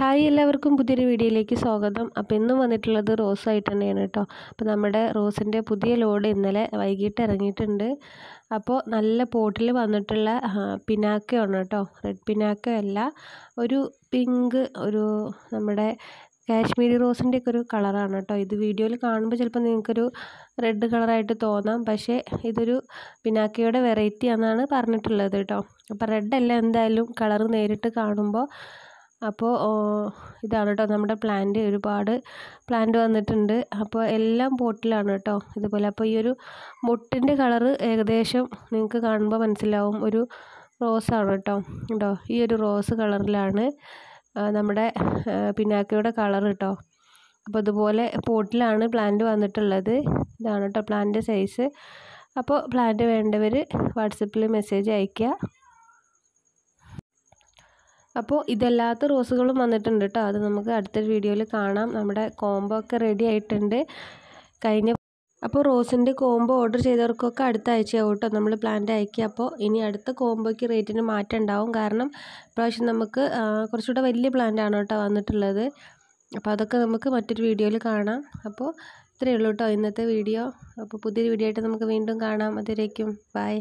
hi എല്ലാവർക്കും പുതിയൊരു വീഡിയോയിലേക്ക് സ്വാഗതം അപ്പോൾ ഇന്നും വന്നിട്ടുള്ളത് റോസ് ആയിട്ട് തന്നെയാണ് കേട്ടോ അപ്പോൾ നമ്മുടെ റോസിൻ്റെ പുതിയ ലോഡ് ഇന്നലെ വൈകിട്ട് ഇറങ്ങിയിട്ടുണ്ട് അപ്പോൾ നല്ല പോട്ടിൽ വന്നിട്ടുള്ള പിനാക്കയാണ് കേട്ടോ റെഡ് പിനാക്ക അല്ല ഒരു പിങ്ക് ഒരു നമ്മുടെ കാശ്മീരി റോസിൻ്റെ ഒക്കെ ഒരു കളറാണ് കേട്ടോ ഇത് വീഡിയോയിൽ കാണുമ്പോൾ ചിലപ്പോൾ നിങ്ങൾക്കൊരു റെഡ് കളറായിട്ട് തോന്നാം പക്ഷേ ഇതൊരു പിനാക്കയുടെ വെറൈറ്റി എന്നാണ് പറഞ്ഞിട്ടുള്ളത് കേട്ടോ അപ്പോൾ റെഡ് അല്ല എന്തായാലും കളർ നേരിട്ട് കാണുമ്പോൾ അപ്പോൾ ഇതാണ് കേട്ടോ നമ്മുടെ പ്ലാന്റ് ഒരുപാട് പ്ലാന്റ് വന്നിട്ടുണ്ട് അപ്പോൾ എല്ലാം പോട്ടിലാണ് കേട്ടോ ഇതുപോലെ അപ്പോൾ ഈ ഒരു മുട്ടിൻ്റെ കളറ് ഏകദേശം നിങ്ങൾക്ക് കാണുമ്പോൾ മനസ്സിലാവും ഒരു റോസാണ് കേട്ടോ കേട്ടോ ഈ ഒരു റോസ് കളറിലാണ് നമ്മുടെ പിന്നാക്കയുടെ കളർ കേട്ടോ അപ്പോൾ ഇതുപോലെ പോട്ടിലാണ് പ്ലാന്റ് വന്നിട്ടുള്ളത് ഇതാണ് കേട്ടോ പ്ലാന്റ് സൈസ് അപ്പോൾ പ്ലാന്റ് വേണ്ടവർ വാട്സപ്പിൽ മെസ്സേജ് അയയ്ക്കുക അപ്പോൾ ഇതല്ലാത്ത റോസുകളും വന്നിട്ടുണ്ട് കേട്ടോ അത് നമുക്ക് അടുത്തൊരു വീഡിയോയിൽ കാണാം നമ്മുടെ കോംബോ ഒക്കെ റെഡി ആയിട്ടുണ്ട് കഴിഞ്ഞ അപ്പോൾ റോസിൻ്റെ കോംബോ ഓർഡർ ചെയ്തവർക്കൊക്കെ അടുത്ത ആഴ്ചയാവും കേട്ടോ നമ്മൾ പ്ലാന്റ് അയക്കുക അപ്പോൾ ഇനി അടുത്ത കോംബോയ്ക്ക് റേറ്റിന് മാറ്റം ഉണ്ടാവും കാരണം പ്രാവശ്യം നമുക്ക് കുറച്ചുകൂടെ വലിയ പ്ലാന്റാണ് കേട്ടോ വന്നിട്ടുള്ളത് അപ്പോൾ അതൊക്കെ നമുക്ക് മറ്റൊരു വീഡിയോയിൽ കാണാം അപ്പോൾ ഇത്രയേ ഉള്ളൂ കേട്ടോ ഇന്നത്തെ വീഡിയോ അപ്പോൾ പുതിയൊരു വീഡിയോ ആയിട്ട് നമുക്ക് വീണ്ടും കാണാം അതുവരേക്കും ബൈ